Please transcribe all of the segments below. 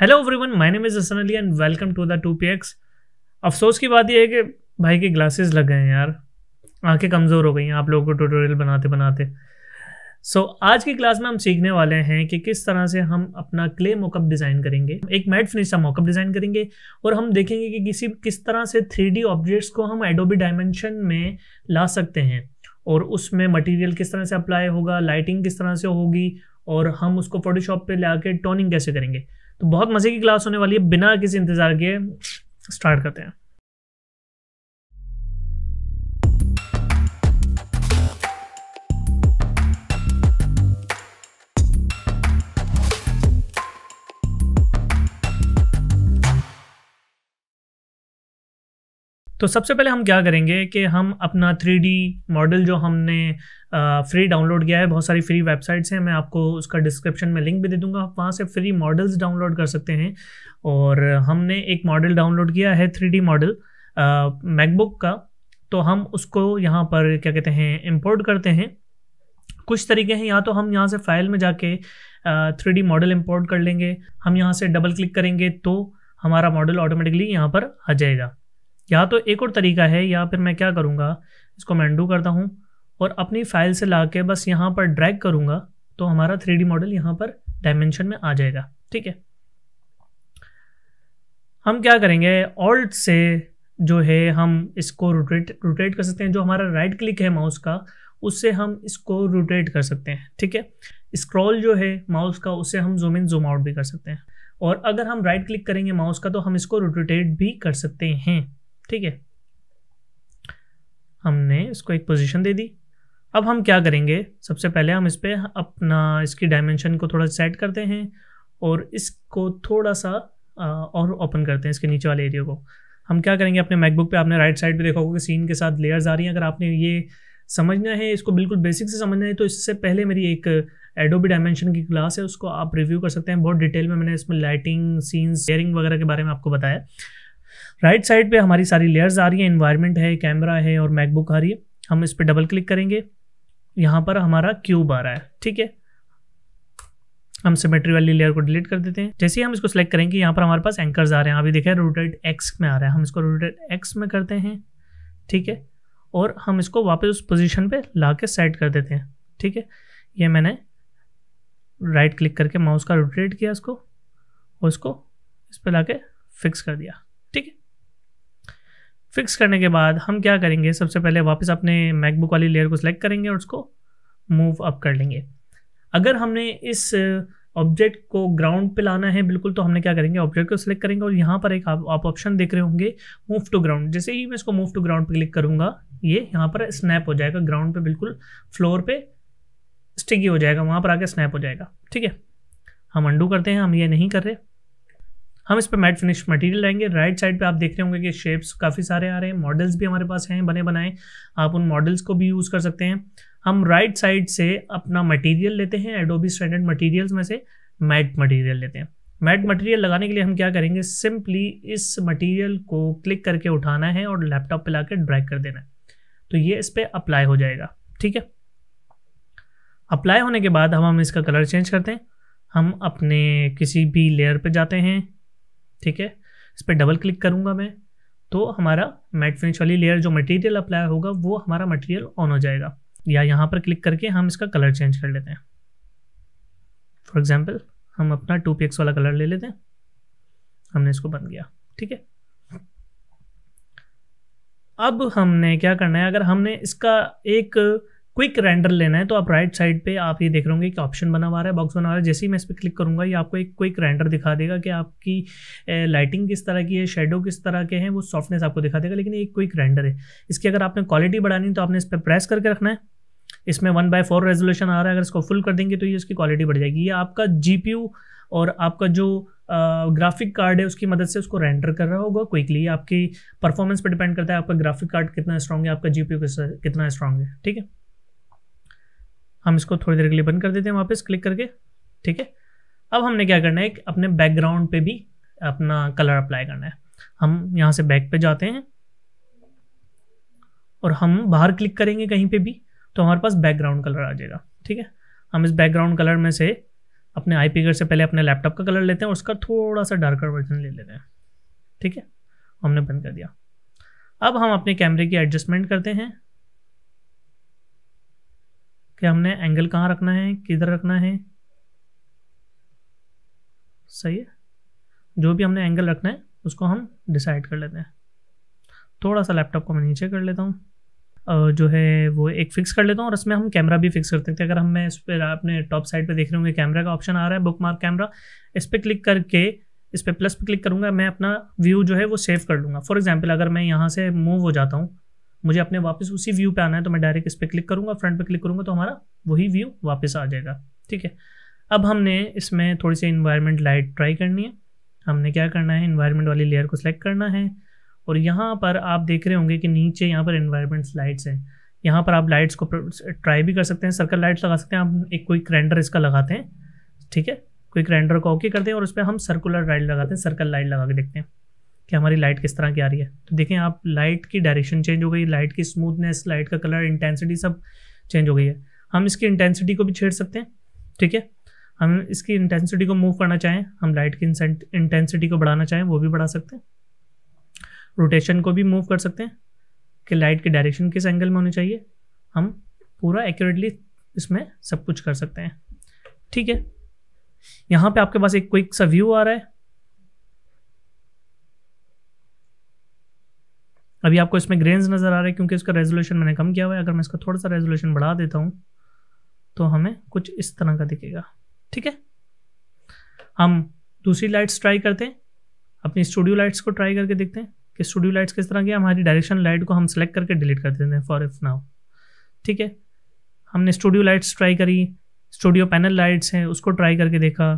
hello everyone my name is Hasan Ali and welcome to the two P X अफसोस की बात यह है कि भाई के ग्लासेस लग गए हैं यार आंखें कमज़ोर हो गई हैं आप लोगों को ट्यूटोरियल बनाते बनाते सो so, आज की क्लास में हम सीखने वाले हैं कि किस तरह से हम अपना क्ले मोकअप डिज़ाइन करेंगे एक मैट फिनिश का मोकअप डिज़ाइन करेंगे और हम देखेंगे कि किसी किस तरह से थ्री ऑब्जेक्ट्स को हम एडोबी डायमेंशन में ला सकते हैं और उसमें मटीरियल किस तरह से अप्लाई होगा लाइटिंग किस तरह से होगी और हम उसको फोटोशॉप पे ला कर टोनिंग कैसे करेंगे तो बहुत मज़े की क्लास होने वाली है बिना किसी इंतज़ार के स्टार्ट करते हैं तो सबसे पहले हम क्या करेंगे कि हम अपना थ्री मॉडल जो हमने फ्री डाउनलोड किया है बहुत सारी फ्री वेबसाइट्स हैं मैं आपको उसका डिस्क्रिप्शन में लिंक भी दे दूंगा आप वहाँ से फ्री मॉडल्स डाउनलोड कर सकते हैं और हमने एक मॉडल डाउनलोड किया है थ्री मॉडल मैकबुक का तो हम उसको यहाँ पर क्या कहते हैं इम्पोर्ट करते हैं कुछ तरीके हैं या तो हम यहाँ से फाइल में जाके थ्री डी मॉडल इम्पोर्ट कर लेंगे हम यहाँ से डबल क्लिक करेंगे तो हमारा मॉडल ऑटोमेटिकली यहाँ पर आ जाएगा या तो एक और तरीका है या फिर मैं क्या करूँगा इसको मैं अंडू करता हूँ और अपनी फाइल से ला के बस यहाँ पर ड्रैग करूँगा तो हमारा थ्री मॉडल यहाँ पर डायमेंशन में आ जाएगा ठीक है हम क्या करेंगे ऑल्ट से जो है हम इसको रोटेट रोटेट कर सकते हैं जो हमारा राइट क्लिक है माउस का उससे हम इसको रोटेट कर सकते हैं ठीक है स्क्रॉल जो है माउस का उससे हम जूम इन जूम आउट भी कर सकते हैं और अगर हम राइट क्लिक करेंगे माउस का तो हम इसको रोटेट भी कर सकते हैं ठीक है हमने इसको एक पोजीशन दे दी अब हम क्या करेंगे सबसे पहले हम इस पर अपना इसकी डायमेंशन को थोड़ा सेट करते हैं और इसको थोड़ा सा और ओपन करते हैं इसके नीचे वाले एरिया को हम क्या करेंगे अपने मैकबुक पे आपने राइट साइड पे देखा होगा कि सीन के साथ लेयर्स आ रही हैं अगर आपने ये समझना है इसको बिल्कुल बेसिक से समझना है तो इससे पहले मेरी एक एडोबी डायमेंशन की क्लास है उसको आप रिव्यू कर सकते हैं बहुत डिटेल में मैंने इसमें लाइटिंग सीन्स शेयरिंग वगैरह के बारे में आपको बताया राइट साइड पे हमारी सारी लेयर्स आ रही है इन्वायरमेंट है कैमरा है और मैकबुक आ रही है हम इस पर डबल क्लिक करेंगे यहाँ पर हमारा क्यूब आ रहा है ठीक है हम सिमेट्री वाली लेयर को डिलीट कर देते हैं जैसे ही हम इसको सेलेक्ट करेंगे यहाँ पर हमारे पास एंकर्स आ रहे हैं अभी देखें रोटेट एक्स में आ रहा है हम इसको रोटेट एक्स में करते हैं ठीक है और हम इसको वापस उस पोजीशन पे ला के सेट कर देते हैं ठीक है ये मैंने राइट क्लिक करके माउस का रोटेट किया इसको और इसको इस पर ला के फिक्स कर दिया फिक्स करने के बाद हम क्या करेंगे सबसे पहले वापस अपने मैकबुक वाली लेयर को सिलेक्ट करेंगे और उसको मूव अप कर लेंगे अगर हमने इस ऑब्जेक्ट uh, को ग्राउंड पे लाना है बिल्कुल तो हमने क्या करेंगे ऑब्जेक्ट को सिलेक्ट करेंगे और यहाँ पर एक आप ऑप्शन देख रहे होंगे मूव टू ग्राउंड जैसे ही मैं इसको मूव टू ग्राउंड पे क्लिक करूँगा ये यहाँ पर स्नैप हो जाएगा ग्राउंड पे बिल्कुल फ्लोर पे स्टिकी हो जाएगा वहाँ पर आके स्नैप हो जाएगा ठीक है हम अंडू करते हैं हम ये नहीं कर रहे हम इस पर मैट फिनिश मटेरियल लाएंगे राइट साइड पे आप देख रहे होंगे कि शेप्स काफ़ी सारे आ रहे हैं मॉडल्स भी हमारे पास हैं बने बनाए आप उन मॉडल्स को भी यूज़ कर सकते हैं हम राइट right साइड से अपना मटेरियल लेते हैं एडोबी स्टैंडर्ड मटेरियल्स में से मैट मटेरियल लेते हैं मैट मटेरियल लगाने के लिए हम क्या करेंगे सिंपली इस मटीरियल को क्लिक करके उठाना है और लैपटॉप पर ला कर कर देना है तो ये इस पर अप्लाई हो जाएगा ठीक है अप्लाई होने के बाद हम हम इसका कलर चेंज करते हैं हम अपने किसी भी लेयर पे जाते हैं ठीक है इस पर डबल क्लिक करूँगा मैं तो हमारा मैट फिनिश वाली लेयर जो मटेरियल अप्लाई होगा वो हमारा मटेरियल ऑन हो जाएगा या यहाँ पर क्लिक करके हम इसका कलर चेंज कर लेते हैं फॉर एग्ज़ाम्पल हम अपना टू पी वाला कलर ले लेते हैं हमने इसको बंद किया ठीक है अब हमने क्या करना है अगर हमने इसका एक क्विक रेंडर लेना है तो आप राइट साइड पे आप ये देख रहे होंगे कि ऑप्शन बना हुआ है बॉक्स बना हुआ है जैसे ही मैं इस पर क्लिक करूँगा ये आपको एक क्विक रेंडर दिखा देगा कि आपकी लाइटिंग किस तरह की है शेडो किस तरह के हैं वो सॉफ्टनेस आपको दिखा देगा लेकिन एक क्विक रेंडर है इसकी अगर आपने क्वालिटी बढ़ानी तो आपने इस पर प्रेस करके रखना है इसमें वन बाय फोर रेजोल्यूशन आ रहा है अगर इसको फुल कर देंगे तो ये इसकी क्वालिटी बढ़ जाएगी ये आपका जी और आपका जो ग्राफिक कार्ड है उसकी मदद से उसको रेंडर कर रहा होगा क्विकली आपकी परफॉर्मेंस पर डिपेंड करता है आपका ग्राफिक कार्ड कितना स्ट्रॉन्ग है आपका जी कितना स्ट्रांग है ठीक है हम इसको थोड़ी देर के लिए बंद कर देते हैं वापस क्लिक करके ठीक है अब हमने क्या करना है एक अपने बैकग्राउंड पे भी अपना कलर अप्लाई करना है हम यहाँ से बैक पे जाते हैं और हम बाहर क्लिक करेंगे कहीं पे भी तो हमारे पास बैकग्राउंड कलर आ जाएगा ठीक है हम इस बैकग्राउंड कलर में से अपने आई पिकर से पहले अपने लैपटॉप का कलर लेते हैं और उसका थोड़ा सा डार्कर वर्जन ले लेते हैं ठीक है हमने बंद कर दिया अब हम अपने कैमरे की एडजस्टमेंट करते हैं कि हमने एंगल कहाँ रखना है किधर रखना है सही है जो भी हमने एंगल रखना है उसको हम डिसाइड कर लेते हैं थोड़ा सा लैपटॉप को मैं नीचे कर लेता हूँ जो है वो एक फ़िक्स कर लेता हूँ और इसमें हम कैमरा भी फिक्स कर सकते हैं अगर हम मैं इस पर आपने टॉप साइड पे देख रहे होंगे कैमरा का ऑप्शन आ रहा है बुक मार्क कैमरा इस पर क्लिक करके इस पर प्लस पे क्लिक करूँगा मैं अपना व्यू जो है वो सेव कर लूँगा फॉर एग्जाम्पल अगर मैं यहाँ से मूव हो जाता हूँ मुझे अपने वापस उसी व्यू पे आना है तो मैं डायरेक्ट इस पर क्लिक करूँगा फ्रंट पे क्लिक करूँगा तो हमारा वही व्यू वापस आ जाएगा ठीक है अब हमने इसमें थोड़ी सी इन्वायरमेंट लाइट ट्राई करनी है हमने क्या करना है इन्वायरमेंट वाली लेयर को सिलेक्ट करना है और यहाँ पर आप देख रहे होंगे कि नीचे यहाँ पर इन्वायरमेंट लाइट्स हैं यहाँ पर आप लाइट्स को ट्राई भी कर सकते हैं सर्कल लाइट्स लगा सकते हैं आप एक कोई क्रेंडर इसका लगाते हैं ठीक है कोई क्रेंडर को ओके करते हैं और उस पर हम सर्कुलर लाइट लगाते हैं सर्कल लाइट लगा के देखते हैं कि हमारी लाइट किस तरह की आ रही है तो देखें आप लाइट की डायरेक्शन चेंज हो गई लाइट की स्मूथनेस लाइट का कलर इंटेंसिटी सब चेंज हो गई है हम इसकी इंटेंसिटी को भी छेड़ सकते हैं ठीक है हम इसकी इंटेंसिटी को मूव करना चाहें हम लाइट की इंटेंसिटी को बढ़ाना चाहें वो भी बढ़ा सकते हैं रोटेशन को भी मूव कर सकते हैं कि लाइट की डायरेक्शन किस एंगल में होनी चाहिए हम पूरा एक्यूरेटली इसमें सब कुछ कर सकते हैं ठीक है यहाँ पे आपके पास एक क्विक सा व्यू आ रहा है अभी आपको इसमें ग्रेन्स नज़र आ रहे हैं क्योंकि इसका रेजोल्यूशन मैंने कम किया हुआ है अगर मैं इसका थोड़ा सा रेजोल्यूशन बढ़ा देता हूँ तो हमें कुछ इस तरह का दिखेगा ठीक है हम दूसरी लाइट्स ट्राई करते हैं अपनी स्टूडियो लाइट्स को ट्राई करके देखते हैं कि स्टूडियो लाइट्स किस तरह की हमारी डायरेक्शन लाइट को हम सेलेक्ट करके डिलीट कर देते हैं फॉर इफ नाउ ठीक है हमने स्टूडियो लाइट्स ट्राई करी स्टूडियो पैनल लाइट्स हैं उसको ट्राई करके देखा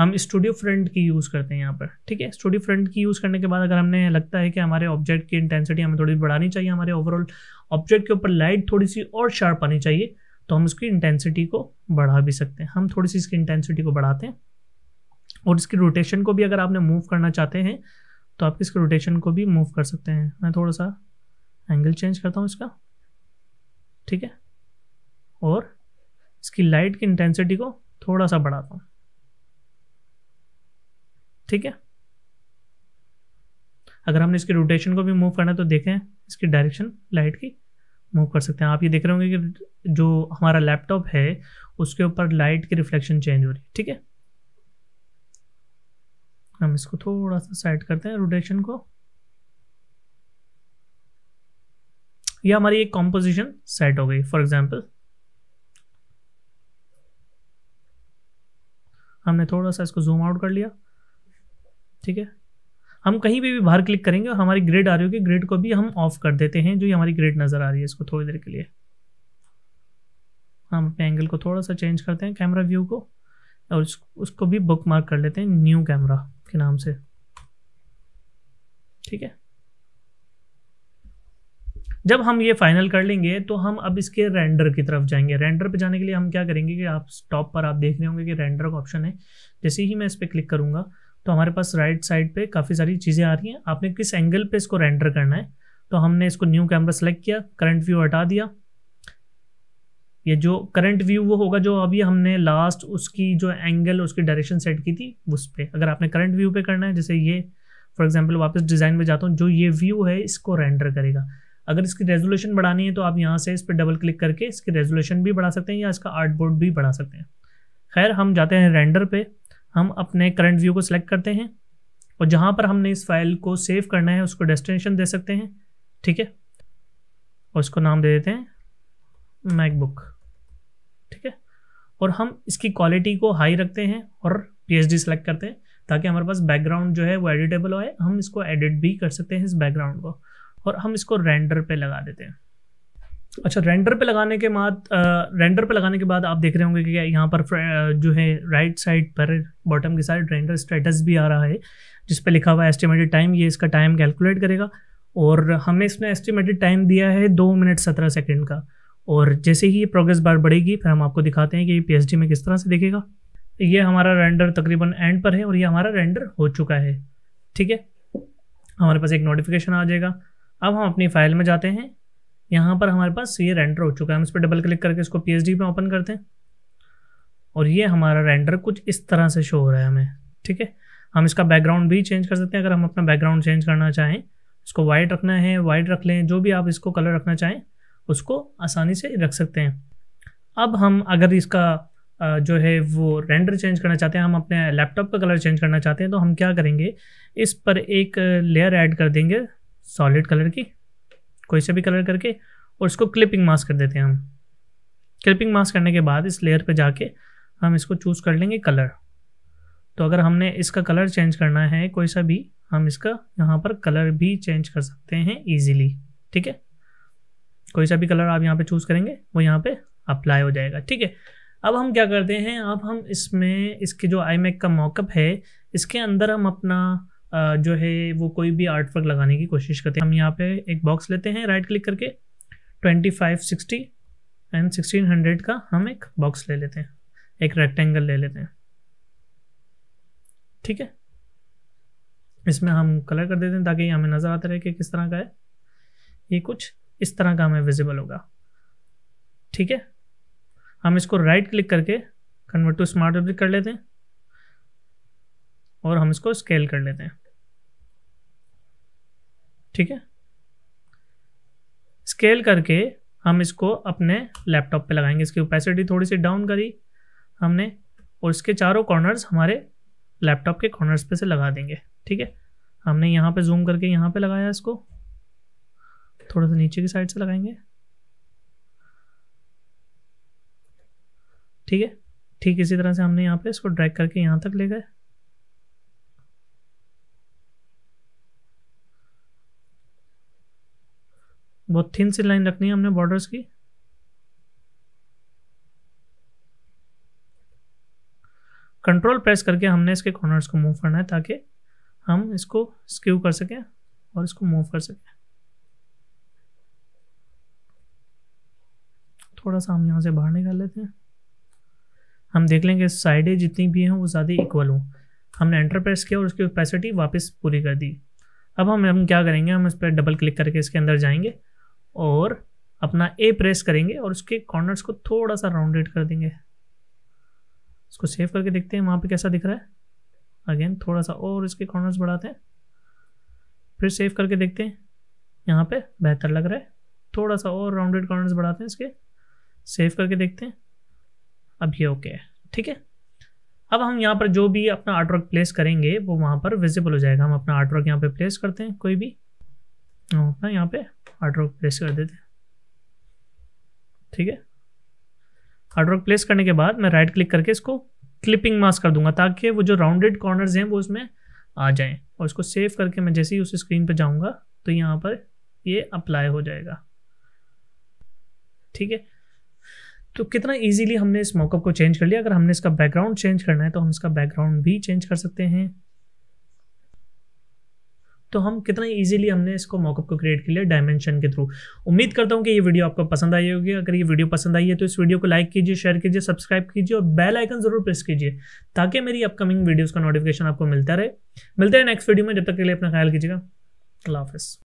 हम स्टूडियो फ्रंट की यूज़ करते हैं यहाँ पर ठीक है स्टूडियो फ्रंट की यूज़ करने के बाद अगर हमने लगता है कि हमारे ऑब्जेक्ट की इंटेंसिटी हमें थोड़ी बढ़ानी चाहिए हमारे ओवरऑल ऑब्जेक्ट के ऊपर लाइट थोड़ी सी और शार्प आनी चाहिए तो हम इसकी इंटेंसिटी को बढ़ा भी सकते हैं हम थोड़ी सी इसकी इंटेंसिटी को बढ़ाते हैं और इसकी रोटेशन को भी अगर आपने मूव करना चाहते हैं तो आप इसके रोटेशन को भी मूव कर सकते हैं मैं थोड़ा सा एंगल चेंज करता हूँ इसका ठीक है और इसकी लाइट की इंटेंसिटी को थोड़ा सा बढ़ाता हूँ ठीक है अगर हमने इसके रोटेशन को भी मूव करना है तो देखें इसकी डायरेक्शन लाइट की मूव कर सकते हैं आप ये देख रहे होंगे कि जो हमारा लैपटॉप है उसके ऊपर लाइट की रिफ्लेक्शन चेंज हो रही है ठीक है हम इसको थोड़ा सा साइड करते हैं रोटेशन को यह हमारी एक कॉम्पोजिशन सेट हो गई फॉर एग्जाम्पल हमने थोड़ा सा इसको जूम आउट कर लिया ठीक है हम कहीं पे भी बाहर क्लिक करेंगे और हमारी ग्रेड आ रही होगी ग्रेड को भी हम ऑफ कर देते हैं जो ये हमारी ग्रेड नज़र आ रही है इसको थोड़ी देर के लिए हम अपने एंगल को थोड़ा सा चेंज करते हैं कैमरा व्यू को और उसको भी बुक मार्क कर लेते हैं न्यू कैमरा के नाम से ठीक है जब हम ये फाइनल कर लेंगे तो हम अब इसके रेंडर की तरफ जाएंगे रेंडर पे जाने के लिए हम क्या करेंगे कि आप टॉप पर आप देख रहे होंगे कि रेंडर का ऑप्शन है जैसे ही मैं इस पर क्लिक करूंगा तो हमारे पास राइट साइड पे काफ़ी सारी चीज़ें आ रही हैं आपने किस एंगल पे इसको रेंडर करना है तो हमने इसको न्यू कैमरा सेलेक्ट किया करंट व्यू हटा दिया ये जो करंट व्यू वो होगा जो अभी हमने लास्ट उसकी जो एंगल उसकी डायरेक्शन सेट की थी उस पर अगर आपने करंट व्यू पे करना है जैसे ये फॉर एग्जाम्पल वापस डिज़ाइन में जाता हूँ जो ये व्यू है इसको रेंडर करेगा अगर इसकी रेजोल्यूशन बढ़ानी है तो आप यहाँ से इस पर डबल क्लिक करके इसकी रेजोल्यूशन भी बढ़ा सकते हैं या इसका आर्ट बोर्ड भी बढ़ा सकते हैं खैर हम जाते हैं रेंडर पे हम अपने करंट व्यू को सिलेक्ट करते हैं और जहाँ पर हमने इस फाइल को सेव करना है उसको डेस्टिनेशन दे सकते हैं ठीक है और इसको नाम दे देते हैं मैकबुक ठीक है और हम इसकी क्वालिटी को हाई रखते हैं और पी सेलेक्ट करते हैं ताकि हमारे पास बैकग्राउंड जो है वो एडिटेबल हो हम इसको एडिट भी कर सकते हैं इस बैकग्राउंड को और हम इसको रेंडर पे लगा देते हैं अच्छा रेंडर पे लगाने के बाद रेंडर पे लगाने के बाद आप देख रहे होंगे कि यहाँ पर जो है राइट साइड पर बॉटम के साइड रेंडर स्टेटस भी आ रहा है जिस पर लिखा हुआ है एस्टिमेटेड टाइम ये इसका टाइम कैलकुलेट करेगा और हमने इसमें एस्टिमेटेड टाइम दिया है दो मिनट सत्रह सेकेंड का और जैसे ही ये प्रोग्रेस बार बढ़ेगी फिर हम आपको दिखाते हैं कि पी में किस तरह से देखेगा ये हमारा रेंडर तकरीबन एंड पर है और ये हमारा रेंडर हो चुका है ठीक है हमारे पास एक नोटिफिकेशन आ जाएगा अब हम अपनी फाइल में जाते हैं यहाँ पर हमारे पास ये रेंडर हो चुका है हम इस पर डबल क्लिक करके इसको पी में ओपन करते हैं और ये हमारा रेंडर कुछ इस तरह से शो हो रहा है हमें ठीक है हम इसका बैकग्राउंड भी चेंज कर सकते हैं अगर हम अपना बैकग्राउंड चेंज करना चाहें इसको वाइट रखना है वाइट रख लें जो भी आप इसको कलर रखना चाहें उसको आसानी से रख सकते हैं अब हम अगर इसका जो है वो रेंडर चेंज करना चाहते हैं हम अपने लैपटॉप का कलर चेंज करना चाहते हैं तो हम क्या करेंगे इस पर एक लेयर ऐड कर देंगे सॉलिड कलर की कोई से भी कलर करके और इसको क्लिपिंग मास्क कर देते हैं हम क्लिपिंग मास्क करने के बाद इस लेयर पे जाके हम इसको चूज़ कर लेंगे कलर तो अगर हमने इसका कलर चेंज करना है कोई सा भी हम इसका यहाँ पर कलर भी चेंज कर सकते हैं ईजीली ठीक है कोई सा भी कलर आप यहाँ पे चूज़ करेंगे वो यहाँ पे अप्लाई हो जाएगा ठीक है अब हम क्या करते हैं अब हम इसमें इसके जो आई मैक का मॉकअप है इसके अंदर हम अपना जो है वो कोई भी आर्ट वर्क लगाने की कोशिश करते हैं हम यहाँ पे एक बॉक्स लेते हैं राइट क्लिक करके twenty five sixty and sixteen hundred का हम एक बॉक्स ले लेते हैं एक रेक्टेंगल ले लेते हैं ठीक है इसमें हम कलर कर देते हैं ताकि हमें नज़र आता रहे कि किस तरह का है ये कुछ इस तरह का हमें विजिबल होगा ठीक है हम इसको राइट क्लिक करके कन्वर्ट टू स्मार्ट ऑब्जेक्ट कर लेते हैं और हम इसको स्केल कर लेते हैं ठीक है स्केल करके हम इसको अपने लैपटॉप पे लगाएंगे इसकी ओपेसिटी थोड़ी सी डाउन करी हमने और इसके चारों कॉर्नर्स हमारे लैपटॉप के कॉर्नर्स पे से लगा देंगे ठीक है हमने यहाँ पे जूम करके यहाँ पे लगाया इसको थोड़ा सा नीचे की साइड से लगाएंगे ठीक है ठीक इसी तरह से हमने यहाँ पे इसको ड्रैग करके यहाँ तक ले गए बहुत थिन सी लाइन रखनी है हमने बॉर्डर्स की कंट्रोल प्रेस करके हमने इसके कॉर्नर्स को मूव करना है ताकि हम इसको स्क्यू कर सकें और इसको मूव कर सकें थोड़ा सा हम यहाँ से बाहर निकाल लेते हैं हम देख लेंगे साइडें जितनी भी हैं वो ज़्यादा इक्वल हों हमने एंटर प्रेस किया और उसकी ओपेसिटी वापस पूरी कर दी अब हम हम क्या करेंगे हम इस पर डबल क्लिक करके इसके अंदर जाएंगे और अपना ए प्रेस करेंगे और उसके कॉर्नर्स को थोड़ा सा राउंडेड कर देंगे इसको सेव करके देखते हैं वहाँ पे कैसा दिख रहा है अगेन थोड़ा सा और इसके कॉर्नर्स बढ़ाते हैं फिर सेव करके देखते हैं यहाँ पे बेहतर लग रहा है थोड़ा सा और राउंडेड कॉर्नर्स बढ़ाते हैं इसके सेव करके देखते हैं अब ये ओके है ठीक है अब हम यहाँ पर जो भी अपना आर्टवर्क प्लेस करेंगे वो वहाँ पर विजिबल हो जाएगा हम अपना आर्टवर्क यहाँ पर प्लेस करते हैं कोई भी अपना यहाँ पे हार्ड रॉक प्लेस कर देते ठीक है हार्ड रॉक प्लेस करने के बाद मैं राइट क्लिक करके इसको क्लिपिंग मास्क कर दूंगा ताकि वो जो राउंडेड कॉर्नर्स हैं वो उसमें आ जाएं और इसको सेव करके मैं जैसे ही उस स्क्रीन पर जाऊँगा तो यहाँ पर ये अप्लाई हो जाएगा ठीक है तो कितना इजीली हमने इस मॉकअप को चेंज कर लिया अगर हमने इसका बैकग्राउंड चेंज करना है तो हम इसका बैकग्राउंड भी चेंज कर सकते हैं तो हम कितना ईजिली हमने इसको मॉकअप को क्रिएट किया डायमेंशन के थ्रू उम्मीद करता हूँ कि ये वीडियो आपको पसंद आई होगी अगर ये वीडियो पसंद आई है तो इस वीडियो को लाइक कीजिए शेयर कीजिए सब्सक्राइब कीजिए और बेल आइकन जरूर प्रेस कीजिए ताकि मेरी अपकमिंग वीडियोज़ का नोटिफिकेशन आपको मिलता रहे मिलते हैं नेक्स्ट वीडियो में जब तक के लिए अपना ख्याल कीजिएगा अल्लाह हाफिज़